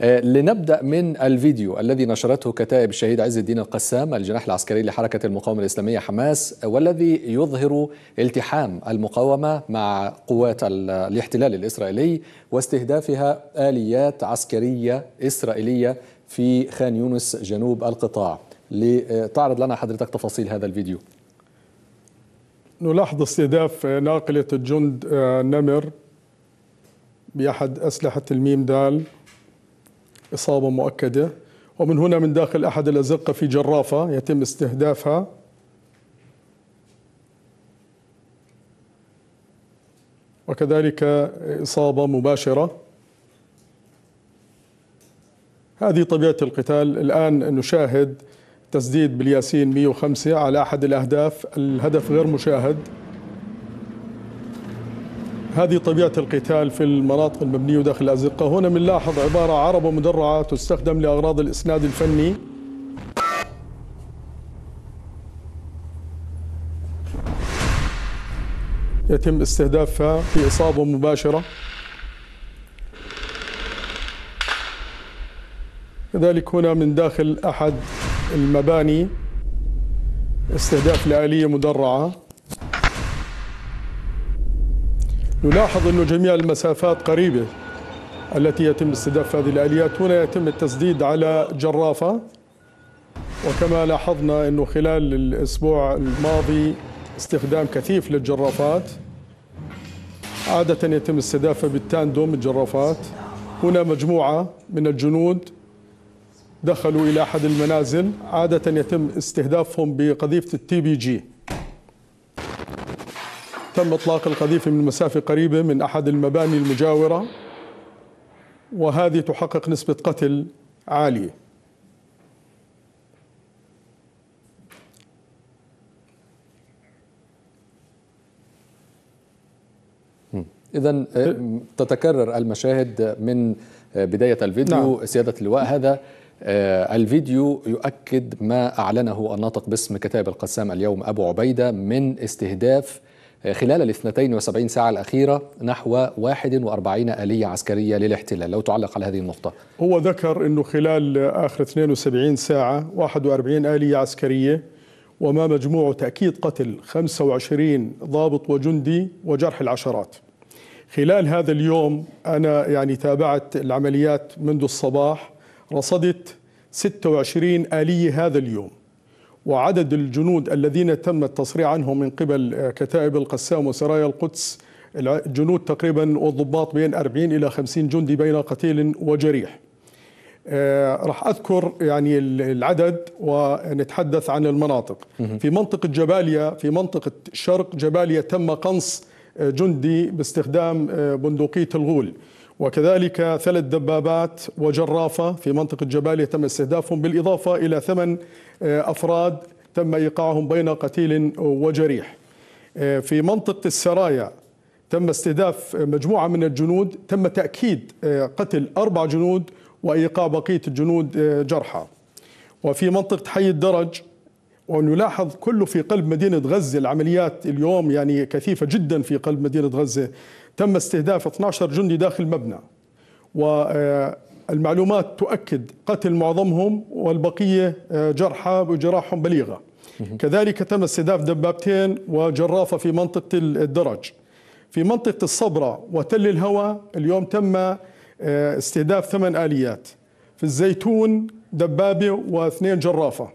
آه، لنبدا من الفيديو الذي نشرته كتائب الشهيد عز الدين القسام الجناح العسكري لحركه المقاومه الاسلاميه حماس والذي يظهر التحام المقاومه مع قوات الاحتلال الاسرائيلي واستهدافها اليات عسكريه اسرائيليه في خان يونس جنوب القطاع لتعرض لنا حضرتك تفاصيل هذا الفيديو نلاحظ استهداف ناقله الجند آه، نمر باحد اسلحه الميم دال إصابة مؤكدة ومن هنا من داخل أحد الأزقة في جرافة يتم استهدافها وكذلك إصابة مباشرة هذه طبيعة القتال الآن نشاهد تسديد بالياسين 105 على أحد الأهداف الهدف غير مشاهد هذه طبيعة القتال في المناطق المبنية وداخل الأزقة هنا بنلاحظ عبارة عربة مدرعة تستخدم لأغراض الإسناد الفني يتم استهدافها في إصابة مباشرة كذلك هنا من داخل أحد المباني استهداف لآلية مدرعة نلاحظ أن جميع المسافات قريبة التي يتم استهداف هذه الآليات هنا يتم التسديد على جرافة وكما لاحظنا أنه خلال الأسبوع الماضي استخدام كثيف للجرافات عادة يتم استهدافها بالتاندوم الجرافات هنا مجموعة من الجنود دخلوا إلى أحد المنازل عادة يتم استهدافهم بقذيفة التي بي جي تم إطلاق القذيفة من مسافة قريبة من أحد المباني المجاورة وهذه تحقق نسبة قتل عالية إذا آه، إيه؟ تتكرر المشاهد من آه، بداية الفيديو نعم. سيادة اللواء هذا آه، الفيديو يؤكد ما أعلنه الناطق باسم كتاب القسام اليوم أبو عبيدة من استهداف خلال الاثنتين وسبعين ساعة الأخيرة نحو 41 آلية عسكرية للاحتلال لو تعلق على هذه النقطة هو ذكر أنه خلال آخر 72 ساعة 41 آلية عسكرية وما مجموع تأكيد قتل 25 ضابط وجندي وجرح العشرات خلال هذا اليوم أنا يعني تابعت العمليات منذ الصباح رصدت 26 آلية هذا اليوم وعدد الجنود الذين تم التصريح عنهم من قبل آه، كتائب القسام وسرايا القدس الجنود تقريبا والضباط بين 40 إلى 50 جندي بين قتيل وجريح آه، راح أذكر يعني العدد ونتحدث عن المناطق في منطقة جباليا في منطقة شرق جباليا تم قنص آه، جندي باستخدام بندقية الغول وكذلك ثلاث دبابات وجرافة في منطقة جبالية تم استهدافهم بالإضافة إلى ثمن آه، أفراد تم إيقاعهم بين قتيل وجريح آه، في منطقة السرايا تم استهداف مجموعة من الجنود تم تأكيد آه، قتل أربع جنود وإيقاع بقية الجنود جرحى وفي منطقة حي الدرج ونلاحظ كله في قلب مدينة غزة العمليات اليوم يعني كثيفة جدا في قلب مدينة غزة تم استهداف 12 جندي داخل مبنى والمعلومات تؤكد قتل معظمهم والبقية آه، جرحى وجراحهم بليغة كذلك تم استهداف دبابتين وجرافة في منطقة الدرج في منطقة الصبرة وتل الهوى اليوم تم آه، استهداف ثمان آليات في الزيتون دبابة واثنين جرافة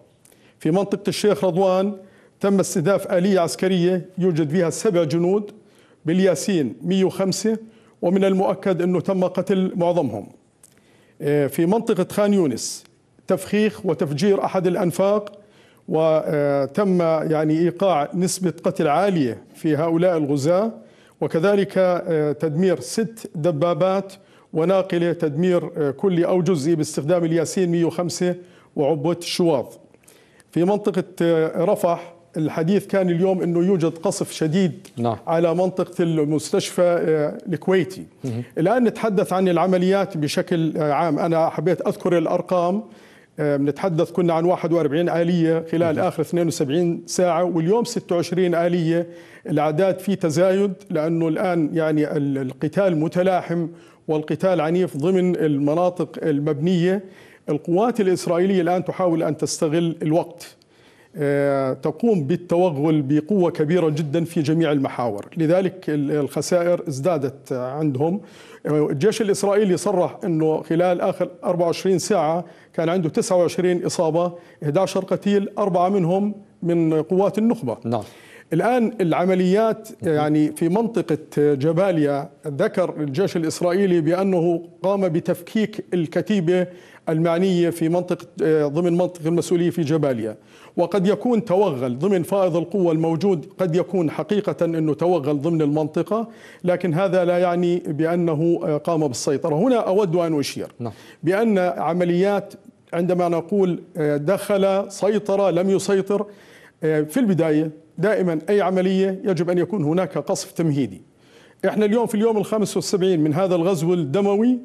في منطقة الشيخ رضوان تم استهداف آلية عسكرية يوجد فيها سبع جنود بالياسين 105 ومن المؤكد أنه تم قتل معظمهم آه، في منطقة خان يونس تفخيخ وتفجير أحد الأنفاق وتم آه، يعني إيقاع نسبة قتل عالية في هؤلاء الغزاة وكذلك آه، تدمير ست دبابات وناقلة تدمير كلي أو جزئي باستخدام الياسين 105 وعبوة الشواظ في منطقة رفح الحديث كان اليوم انه يوجد قصف شديد نعم. على منطقه المستشفى آه، الكويتي مه. الان نتحدث عن العمليات بشكل عام انا حبيت اذكر الارقام بنتحدث آه، كنا عن 41 آلية خلال آخر 72 ساعة واليوم 26 آلية الأعداد في تزايد لأنه الآن يعني القتال متلاحم والقتال عنيف ضمن المناطق المبنية القوات الإسرائيلية الآن تحاول أن تستغل الوقت آه، تقوم بالتوغل بقوة كبيرة جدا في جميع المحاور لذلك الخسائر ازدادت عندهم آه، الجيش الإسرائيلي صرح أنه خلال آخر 24 ساعة كان عنده 29 إصابة 11 قتيل أربعة منهم من قوات النخبة نعم. الآن العمليات يعني في منطقة جباليا ذكر الجيش الإسرائيلي بأنه قام بتفكيك الكتيبة المعنية في منطقة آه، ضمن منطقة المسؤولية في جباليا وقد يكون توغل ضمن فائض القوة الموجود قد يكون حقيقة أنه توغل ضمن المنطقة لكن هذا لا يعني بأنه آه، قام بالسيطرة هنا أود أن أشير نعم. بأن عمليات عندما نقول آه، دخل سيطر لم يسيطر في البداية دائما أي عملية يجب أن يكون هناك قصف تمهيدي إحنا اليوم في اليوم الخامس والسبعين من هذا الغزو الدموي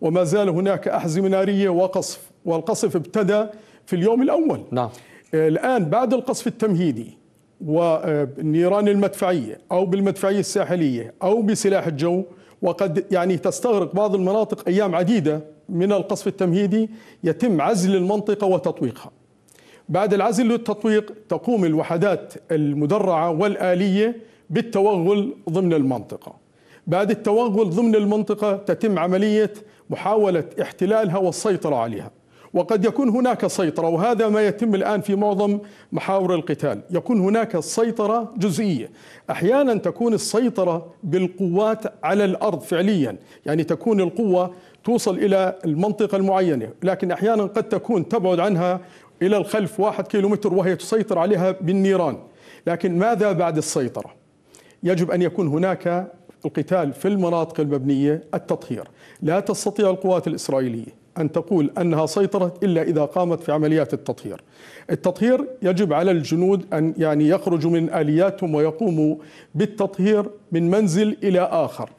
وما زال هناك أحزمة نارية وقصف والقصف ابتدى في اليوم الأول نعم. آه، الآن بعد القصف التمهيدي والنيران المدفعية أو بالمدفعية الساحلية أو بسلاح الجو وقد يعني تستغرق بعض المناطق أيام عديدة من القصف التمهيدي يتم عزل المنطقة وتطويقها بعد العزل للتطويق تقوم الوحدات المدرعة والآلية بالتوغل ضمن المنطقة بعد التوغل ضمن المنطقة تتم عملية محاولة احتلالها والسيطرة عليها وقد يكون هناك سيطرة وهذا ما يتم الآن في معظم محاور القتال يكون هناك سيطرة جزئية أحيانا تكون السيطرة بالقوات على الأرض فعليا يعني تكون القوة توصل إلى المنطقة المعينة لكن أحيانا قد تكون تبعد عنها إلى الخلف واحد كيلومتر وهي تسيطر عليها بالنيران لكن ماذا بعد السيطرة؟ يجب أن يكون هناك القتال في المناطق المبنية التطهير لا تستطيع القوات الإسرائيلية أن تقول أنها سيطرت إلا إذا قامت في عمليات التطهير التطهير يجب على الجنود أن يعني يخرجوا من آلياتهم ويقوموا بالتطهير من منزل إلى آخر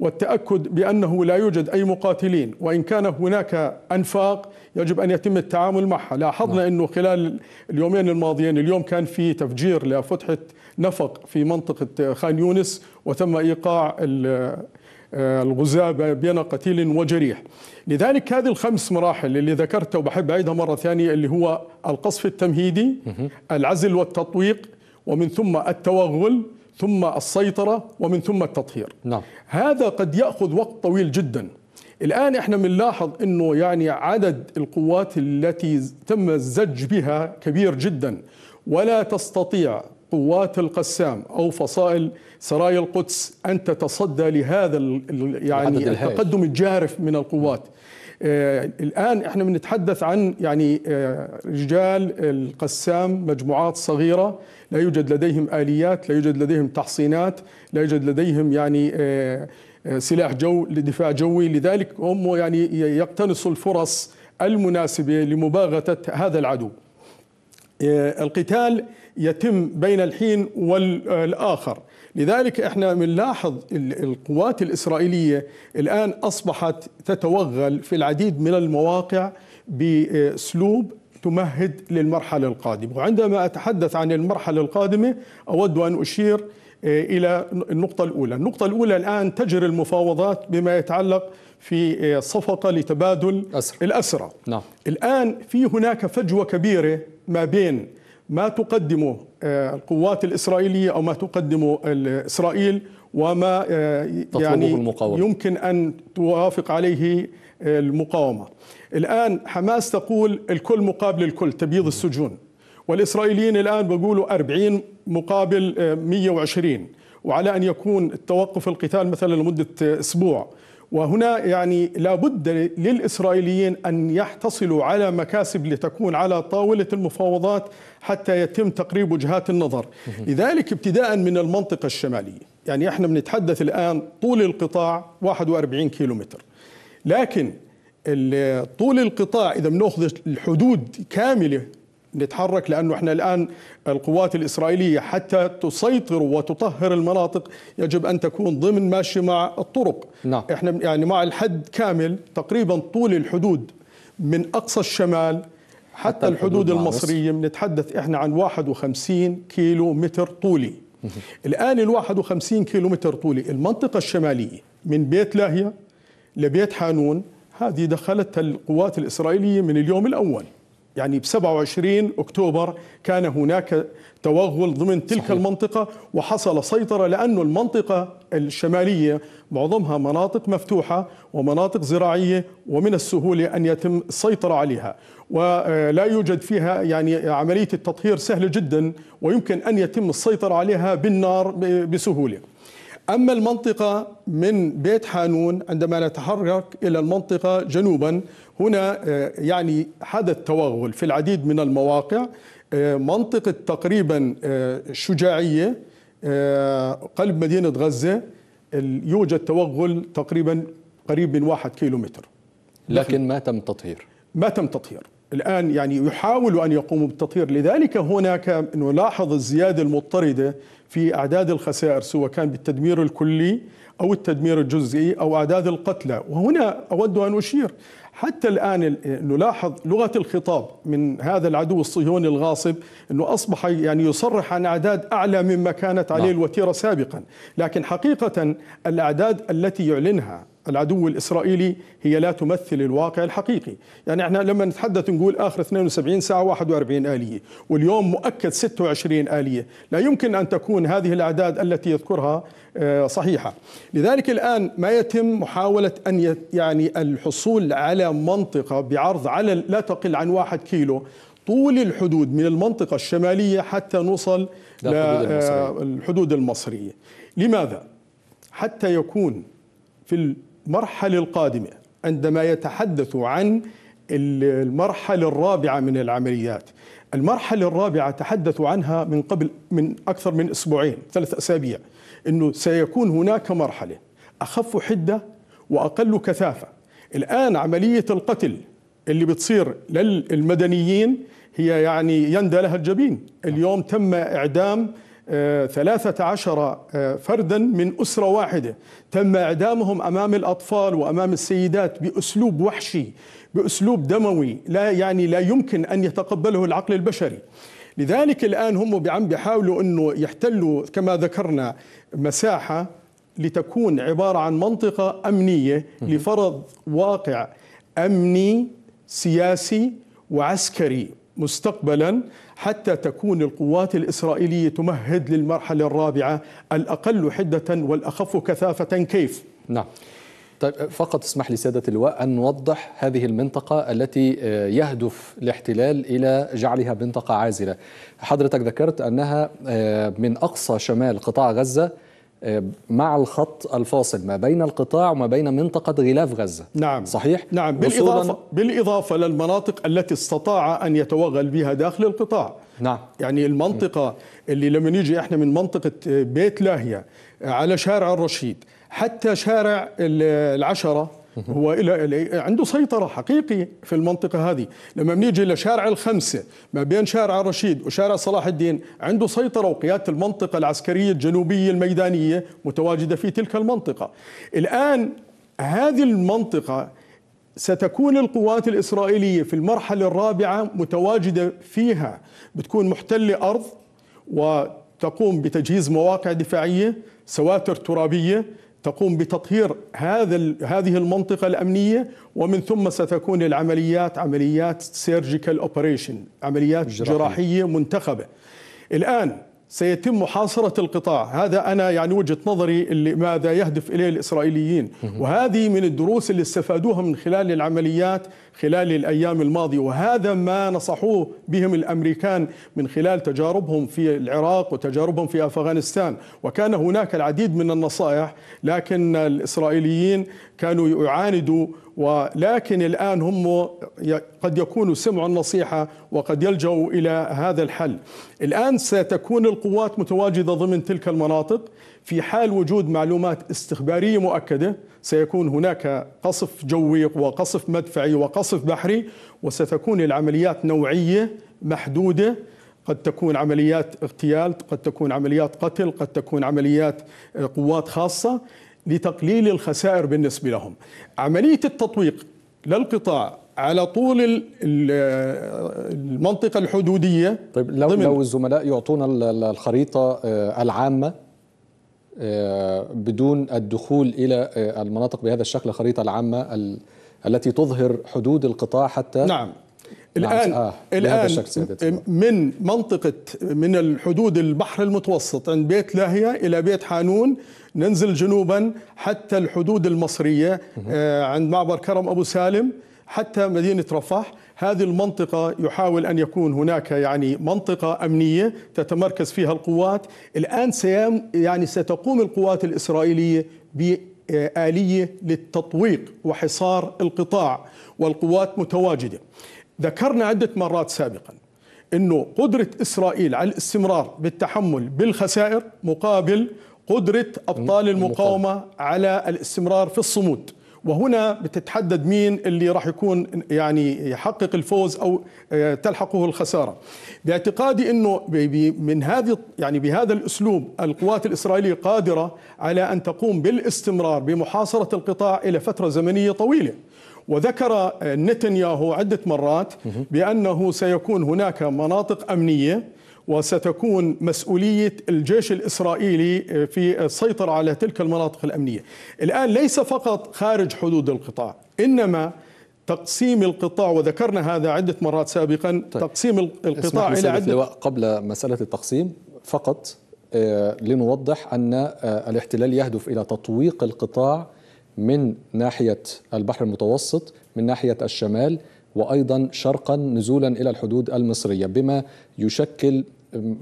والتأكد بأنه لا يوجد أي مقاتلين وإن كان هناك أنفاق يجب أن يتم التعامل معها لاحظنا نعم. أنه خلال اليومين الماضيين اليوم كان في تفجير لفتحة نفق في منطقة خان يونس وتم إيقاع آه، الغزاة بين قتيل وجريح لذلك هذه الخمس مراحل اللي ذكرتها وبحب أعيدها مرة ثانية اللي هو القصف التمهيدي العزل والتطويق ومن ثم التوغل ثم السيطرة ومن ثم التطهير نعم. هذا قد يأخذ وقت طويل جدا الآن احنا بنلاحظ أنه يعني عدد القوات التي تم الزج بها كبير جدا ولا تستطيع قوات القسام او فصائل سرايا القدس ان تتصدى لهذا يعني التقدم الجارف من القوات. آه، الان احنا بنتحدث عن يعني آه، رجال القسام مجموعات صغيره لا يوجد لديهم اليات، لا يوجد لديهم تحصينات، لا يوجد لديهم يعني آه، سلاح جو لدفاع جوي، لذلك هم يعني يقتنصوا الفرص المناسبه لمباغته هذا العدو. القتال يتم بين الحين والآخر لذلك احنا بنلاحظ القوات الإسرائيلية الآن أصبحت تتوغل في العديد من المواقع بأسلوب تمهد للمرحلة القادمة وعندما أتحدث عن المرحلة القادمة أود أن أشير آه، إلى النقطة الأولى النقطة الأولى الآن تجري المفاوضات بما يتعلق في آه، صفقة لتبادل أسر. الأسرى نعم. الآن في هناك فجوة كبيرة ما بين ما تقدمه آه، القوات الإسرائيلية أو ما تقدمه إسرائيل وما آه، يعني المقاومة. يمكن أن توافق عليه آه، المقاومة الآن حماس تقول الكل مقابل الكل تبييض السجون والإسرائيليين الآن بيقولوا 40 مقابل 120 وعلى أن يكون توقف القتال مثلا لمدة أسبوع وهنا يعني لابد للإسرائيليين أن يحتصلوا على مكاسب لتكون على طاولة المفاوضات حتى يتم تقريب وجهات النظر لذلك ابتداء من المنطقة الشمالية يعني احنا بنتحدث الآن طول القطاع 41 كيلومتر لكن طول القطاع إذا بنأخذ الحدود كاملة نتحرك لأنه احنا الآن القوات الإسرائيلية حتى تسيطر وتطهر المناطق يجب أن تكون ضمن ماشي مع الطرق نعم. احنا يعني مع الحد كامل تقريبا طول الحدود من أقصى الشمال حتى, حتى الحدود المصرية بنتحدث احنا عن 51 كيلو متر طولي الآن ال 51 كيلو متر طولي المنطقة الشمالية من بيت لاهية لبيت حانون هذه دخلتها القوات الإسرائيلية من اليوم الأول يعني ب 27 أكتوبر كان هناك توغل ضمن تلك صحيح. المنطقة وحصل سيطرة لأن المنطقة الشمالية معظمها مناطق مفتوحة ومناطق زراعية ومن السهولة أن يتم السيطرة عليها ولا يوجد فيها يعني عملية التطهير سهلة جدا ويمكن أن يتم السيطرة عليها بالنار بسهولة أما المنطقة من بيت حانون عندما نتحرك إلى المنطقة جنوبا هنا آه، يعني حدث توغل في العديد من المواقع آه، منطقة تقريبا آه، شجاعية قلب مدينة غزة يوجد توغل تقريبا قريب من واحد كيلومتر لكن ما تم تطهير ما تم تطهير الآن يعني يحاولوا أن يقوموا بالتطهير لذلك هناك نلاحظ الزيادة المضطردة في أعداد الخسائر سواء كان بالتدمير الكلي أو التدمير الجزئي أو أعداد القتلى وهنا أود أن أشير حتى الآن نلاحظ لغة الخطاب من هذا العدو الصهيوني الغاصب أنه أصبح يعني يصرح عن أعداد أعلى مما كانت عليه نعم. الوتيرة سابقا لكن حقيقة الأعداد التي يعلنها العدو الإسرائيلي هي لا تمثل الواقع الحقيقي يعني احنا لما نتحدث نقول آخر 72 ساعة 41 آلية واليوم مؤكد 26 آلية لا يمكن أن تكون هذه الأعداد التي يذكرها آه، صحيحة لذلك الآن ما يتم محاولة أن يعني الحصول على منطقة بعرض على لا تقل عن واحد كيلو طول الحدود من المنطقة الشمالية حتى نوصل للحدود المصرية. آه، المصرية لماذا؟ حتى يكون في المرحلة القادمة عندما يتحدث عن المرحلة الرابعة من العمليات المرحلة الرابعة تحدثوا عنها من قبل من أكثر من أسبوعين ثلاث أسابيع أنه سيكون هناك مرحلة أخف حدة وأقل كثافة الآن عملية القتل اللي بتصير للمدنيين هي يعني يندى لها الجبين اليوم تم إعدام ثلاثة عشر آه، فردا من أسرة واحدة تم إعدامهم أمام الأطفال وأمام السيدات بأسلوب وحشي بأسلوب دموي لا يعني لا يمكن أن يتقبله العقل البشري لذلك الآن هم عم بيحاولوا أنه يحتلوا كما ذكرنا مساحة لتكون عبارة عن منطقة أمنية لفرض واقع أمني سياسي وعسكري مستقبلا حتى تكون القوات الإسرائيلية تمهد للمرحلة الرابعة الأقل حدة والأخف كثافة كيف؟ نعم طيب فقط اسمح لي سادة اللواء أن نوضح هذه المنطقة التي آه، يهدف الاحتلال إلى جعلها منطقة عازلة حضرتك ذكرت أنها آه، من أقصى شمال قطاع غزة آه، مع الخط الفاصل ما بين القطاع وما بين منطقة غلاف غزة نعم صحيح؟ نعم بالإضافة, بالإضافة للمناطق التي استطاع أن يتوغل بها داخل القطاع نعم يعني المنطقة اللي لما نيجي احنا من منطقة بيت لاهية على شارع الرشيد حتى شارع العشرة هو إلى عنده سيطرة حقيقي في المنطقة هذه لما بنيجي لشارع الخمسة ما بين شارع الرشيد وشارع صلاح الدين عنده سيطرة وقيادة المنطقة العسكرية الجنوبية الميدانية متواجدة في تلك المنطقة الآن هذه المنطقة ستكون القوات الإسرائيلية في المرحلة الرابعة متواجدة فيها بتكون محتلة أرض وتقوم بتجهيز مواقع دفاعية سواتر ترابية تقوم بتطهير هذا هذه المنطقة الأمنية ومن ثم ستكون العمليات عمليات سيرجيكال أوبريشن عمليات جراحية, جراحية منتخبة الآن سيتم محاصرة القطاع هذا أنا يعني وجهة نظري اللي ماذا يهدف إليه الإسرائيليين وهذه من الدروس اللي استفادوها من خلال العمليات خلال الأيام الماضية وهذا ما نصحوه بهم الأمريكان من خلال تجاربهم في العراق وتجاربهم في أفغانستان وكان هناك العديد من النصائح لكن الإسرائيليين كانوا يعاندوا ولكن الآن هم قد يكونوا سمعوا النصيحة وقد يلجأوا إلى هذا الحل الآن ستكون القوات متواجدة ضمن تلك المناطق في حال وجود معلومات استخبارية مؤكدة سيكون هناك قصف جوي وقصف مدفعي وقصف بحري وستكون العمليات نوعية محدودة قد تكون عمليات اغتيال قد تكون عمليات قتل قد تكون عمليات قوات خاصة لتقليل الخسائر بالنسبة لهم عملية التطويق للقطاع على طول المنطقة الحدودية طيب لو, لو الزملاء يعطونا الخريطة آه، العامة آه، بدون الدخول الى آه، المناطق بهذا الشكل الخريطه العامه التي تظهر حدود القطاع حتى نعم, نعم، الان آه. الان من منطقه من الحدود البحر المتوسط عند بيت لاهيه الى بيت حانون ننزل جنوبا حتى الحدود المصريه آه، عند معبر كرم ابو سالم حتى مدينة رفح هذه المنطقة يحاول أن يكون هناك يعني منطقة أمنية تتمركز فيها القوات الآن سيام يعني ستقوم القوات الإسرائيلية بآلية للتطويق وحصار القطاع والقوات متواجدة ذكرنا عدة مرات سابقا أنه قدرة إسرائيل على الاستمرار بالتحمل بالخسائر مقابل قدرة أبطال المقاومة على الاستمرار في الصمود وهنا بتتحدد مين اللي راح يكون يعني يحقق الفوز او آه، تلحقه الخساره باعتقادي انه من هذه يعني بهذا الاسلوب القوات الاسرائيليه قادره على ان تقوم بالاستمرار بمحاصره القطاع الى فتره زمنيه طويله وذكر آه، نتنياهو عده مرات بانه سيكون هناك مناطق امنيه وستكون مسؤولية الجيش الإسرائيلي آه، في السيطرة على تلك المناطق الأمنية الآن ليس فقط خارج حدود القطاع إنما تقسيم القطاع وذكرنا هذا عدة مرات سابقا طيب. تقسيم القطاع إلى عدة قبل مسألة التقسيم فقط آه، لنوضح أن آه، الاحتلال يهدف إلى تطويق القطاع من ناحية البحر المتوسط من ناحية الشمال وأيضا شرقا نزولا إلى الحدود المصرية بما يشكل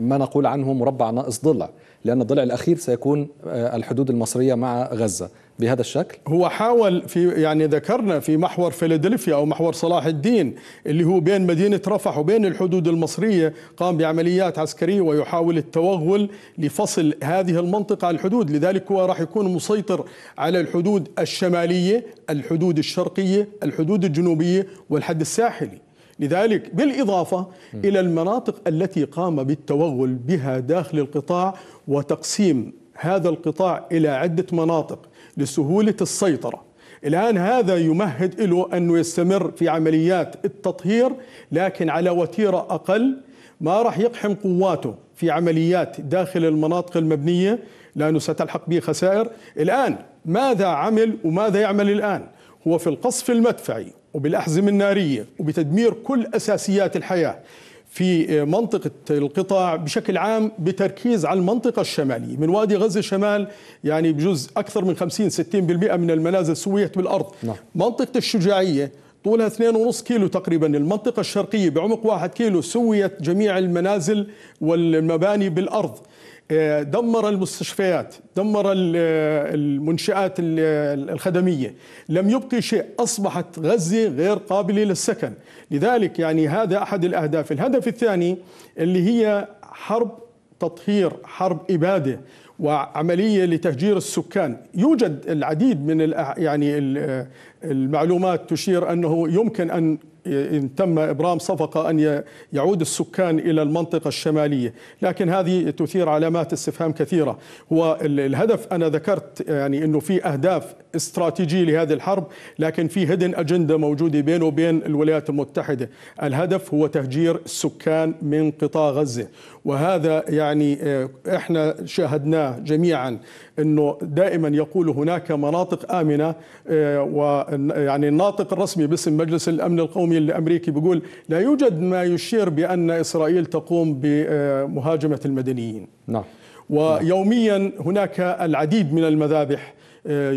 ما نقول عنه مربع ناقص ضلع لأن الضلع الأخير سيكون آه، الحدود المصرية مع غزة بهذا الشكل هو حاول في يعني ذكرنا في محور فيلادلفيا او محور صلاح الدين اللي هو بين مدينه رفح وبين الحدود المصريه قام بعمليات عسكريه ويحاول التوغل لفصل هذه المنطقه عن الحدود لذلك هو راح يكون مسيطر على الحدود الشماليه الحدود الشرقيه الحدود الجنوبيه والحد الساحلي لذلك بالإضافة إلى المناطق التي قام بالتوغل بها داخل القطاع وتقسيم هذا القطاع إلى عدة مناطق لسهولة السيطرة الآن هذا يمهد له أنه يستمر في عمليات التطهير لكن على وتيرة أقل ما راح يقحم قواته في عمليات داخل المناطق المبنية لأنه ستلحق به خسائر الآن ماذا عمل وماذا يعمل الآن هو في القصف المدفعي وبالأحزمة النارية وبتدمير كل أساسيات الحياة في منطقة القطاع بشكل عام بتركيز على المنطقة الشمالية من وادي غزة الشمال يعني بجزء أكثر من 50-60% من المنازل سويت بالأرض نعم. منطقة الشجاعية طولها 2.5 كيلو تقريبا المنطقة الشرقية بعمق 1 كيلو سويت جميع المنازل والمباني بالأرض آه، دمر المستشفيات دمر آه، المنشآت آه، الخدمية لم يبقي شيء أصبحت غزة غير قابلة للسكن لذلك يعني هذا أحد الأهداف الهدف الثاني اللي هي حرب تطهير حرب إبادة وعمليه لتهجير السكان يوجد العديد من يعني المعلومات تشير انه يمكن ان إن تم إبرام صفقة أن يعود السكان إلى المنطقة الشمالية لكن هذه تثير علامات استفهام كثيرة والهدف أنا ذكرت يعني أنه في أهداف استراتيجية لهذه الحرب لكن في هيدن أجندة موجودة بينه وبين الولايات المتحدة الهدف هو تهجير السكان من قطاع غزة وهذا يعني آه، احنا شاهدناه جميعا انه دائما يقول هناك مناطق امنه آه، ويعني الناطق الرسمي باسم مجلس الامن القومي الامريكي بيقول لا يوجد ما يشير بان اسرائيل تقوم بمهاجمه المدنيين نعم ويوميا هناك العديد من المذابح آه،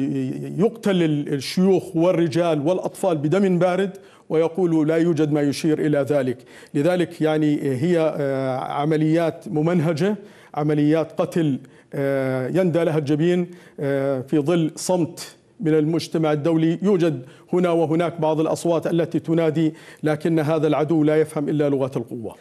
يقتل الشيوخ والرجال والاطفال بدم بارد ويقول لا يوجد ما يشير إلى ذلك لذلك يعني هي آه، عمليات ممنهجة عمليات قتل آه، يندى لها الجبين آه، في ظل صمت من المجتمع الدولي يوجد هنا وهناك بعض الأصوات التي تنادي لكن هذا العدو لا يفهم إلا لغة القوة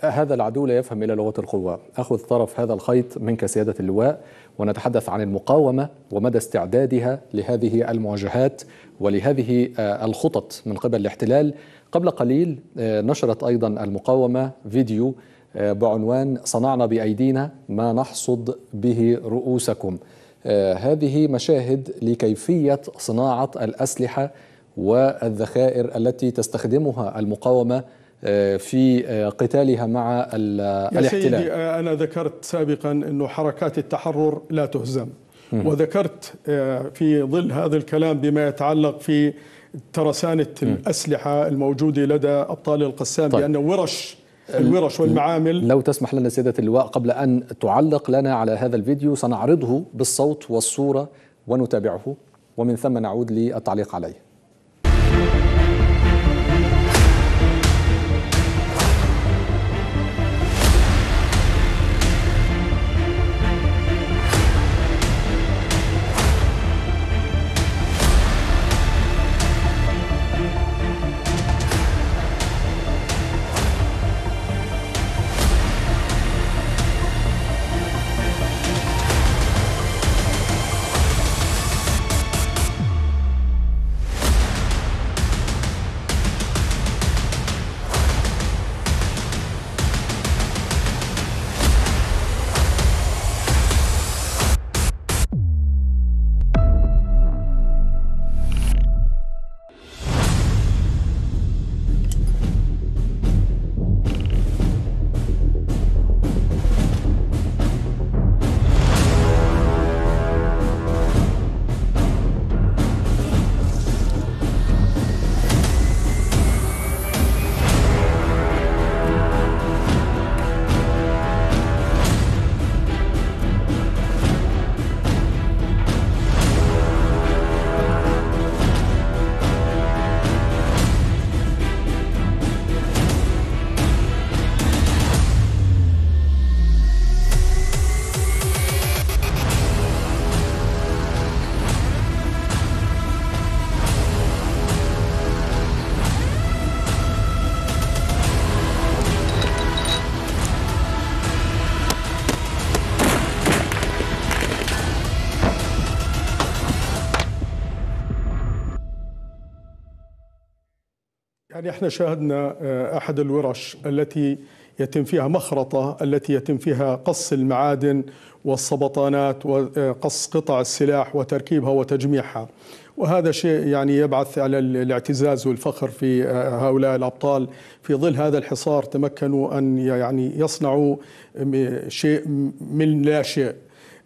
هذا العدو لا يفهم إلا لغة القوة أخذ طرف هذا الخيط منك سيادة اللواء ونتحدث عن المقاومة ومدى استعدادها لهذه المواجهات ولهذه آه، الخطط من قبل الاحتلال قبل قليل آه، نشرت أيضا المقاومة فيديو آه، بعنوان صنعنا بأيدينا ما نحصد به رؤوسكم هذه مشاهد لكيفية صناعة الأسلحة والذخائر التي تستخدمها المقاومة آه، في آه، قتالها مع الاحتلال آه، يا سيدي أنا ذكرت سابقا أن حركات التحرر لا تهزم وذكرت في ظل هذا الكلام بما يتعلق في ترسانة الأسلحة الموجودة لدى أبطال القسام طيب. بأن ورش الورش والمعامل لو تسمح لنا سيدة اللواء قبل أن تعلق لنا على هذا الفيديو سنعرضه بالصوت والصورة ونتابعه ومن ثم نعود للتعليق عليه يعني احنا شاهدنا آه، احد الورش التي يتم فيها مخرطه التي يتم فيها قص المعادن والسبطانات وقص آه، قطع السلاح وتركيبها وتجميعها وهذا شيء يعني يبعث على الاعتزاز والفخر في آه، هؤلاء الابطال في ظل هذا الحصار تمكنوا ان يعني يصنعوا شيء من لا شيء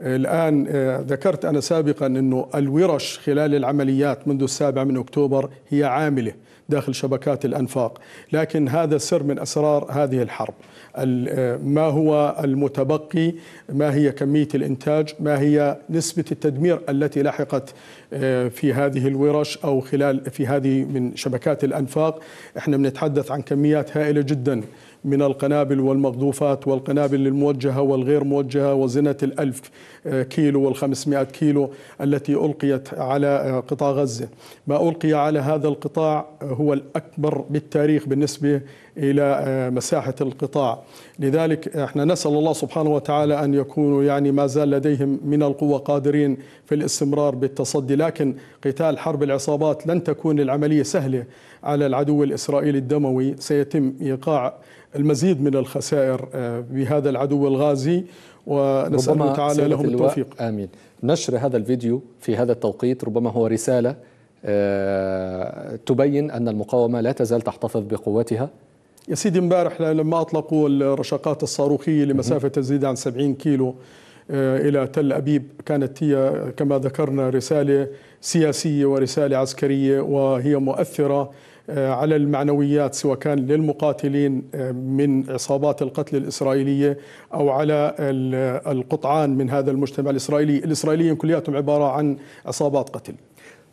الآن ذكرت أنا سابقا أنه الورش خلال العمليات منذ السابع من أكتوبر هي عاملة داخل شبكات الأنفاق لكن هذا سر من أسرار هذه الحرب ما هو المتبقي ما هي كمية الإنتاج ما هي نسبة التدمير التي لحقت آه، في هذه الورش أو خلال في هذه من شبكات الأنفاق احنا بنتحدث عن كميات هائلة جداً من القنابل والمقذوفات والقنابل الموجهة والغير موجهة وزنة الألف كيلو والخمسمائة كيلو التي ألقيت على قطاع غزة ما ألقي على هذا القطاع هو الأكبر بالتاريخ بالنسبة إلى آه، مساحة القطاع لذلك احنا نسأل الله سبحانه وتعالى أن يكونوا يعني ما زال لديهم من القوة قادرين في الاستمرار بالتصدي لكن قتال حرب العصابات لن تكون العملية سهلة على العدو الإسرائيلي الدموي سيتم إيقاع المزيد من الخسائر آه، بهذا العدو الغازي ونسأل الله تعالى لهم التوفيق آمين نشر هذا الفيديو في هذا التوقيت ربما هو رسالة آه، تبين أن المقاومة لا تزال تحتفظ بقوتها يا سيدي امبارح لما اطلقوا الرشاقات الصاروخيه لمسافه تزيد عن 70 كيلو آه، الى تل ابيب كانت هي كما ذكرنا رساله سياسيه ورساله عسكريه وهي مؤثره آه، على المعنويات سواء كان للمقاتلين آه، من عصابات القتل الإسرائيلية أو على القطعان من هذا المجتمع الإسرائيلي الإسرائيليين كلياتهم عبارة عن عصابات قتل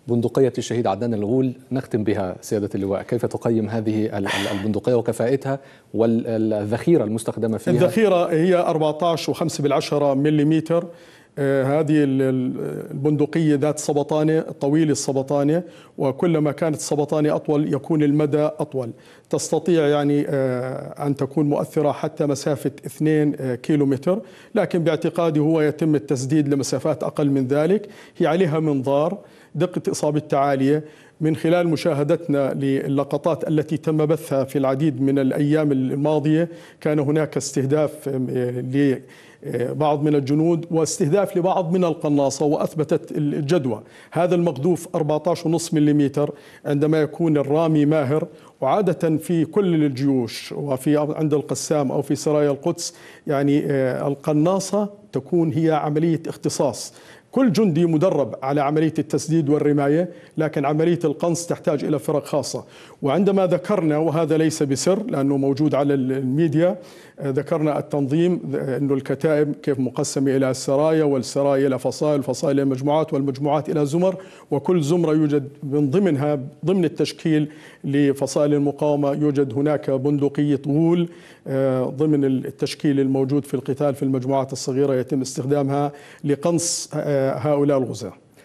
بندقية الشهيد عدنان الغول نختم بها سيادة اللواء كيف تقيم هذه البندقية وكفاءتها والذخيرة المستخدمة فيها الذخيرة هي 14 و5 بالعشرة مليمتر آه، هذه البندقية ذات سبطانة طويلة السبطانة وكلما كانت السبطانة أطول يكون المدى أطول تستطيع يعني آه، أن تكون مؤثرة حتى مسافة 2 آه، كيلومتر لكن باعتقادي هو يتم التسديد لمسافات أقل من ذلك هي عليها منظار دقة إصابة عالية من خلال مشاهدتنا للقطات التي تم بثها في العديد من الأيام الماضية كان هناك استهداف آه، لبعض آه، من الجنود واستهداف لبعض من القناصة وأثبتت الجدوى هذا المقذوف 14.5 ملم عندما يكون الرامي ماهر وعادة في كل الجيوش وفي عند القسام أو في سرايا القدس يعني آه، القناصة تكون هي عملية اختصاص كل جندي مدرب على عملية التسديد والرماية لكن عملية القنص تحتاج إلى فرق خاصة وعندما ذكرنا وهذا ليس بسر لأنه موجود على الميديا آه، ذكرنا التنظيم أنه الكتائب كيف مقسمة إلى السرايا والسرايا إلى فصائل فصائل إلى مجموعات والمجموعات إلى زمر وكل زمرة يوجد من ضمنها ضمن التشكيل لفصائل المقاومة يوجد هناك بندقية غول آه، ضمن التشكيل الموجود في القتال في المجموعات الصغيرة يتم استخدامها لقنص آه، هؤلاء الغزاة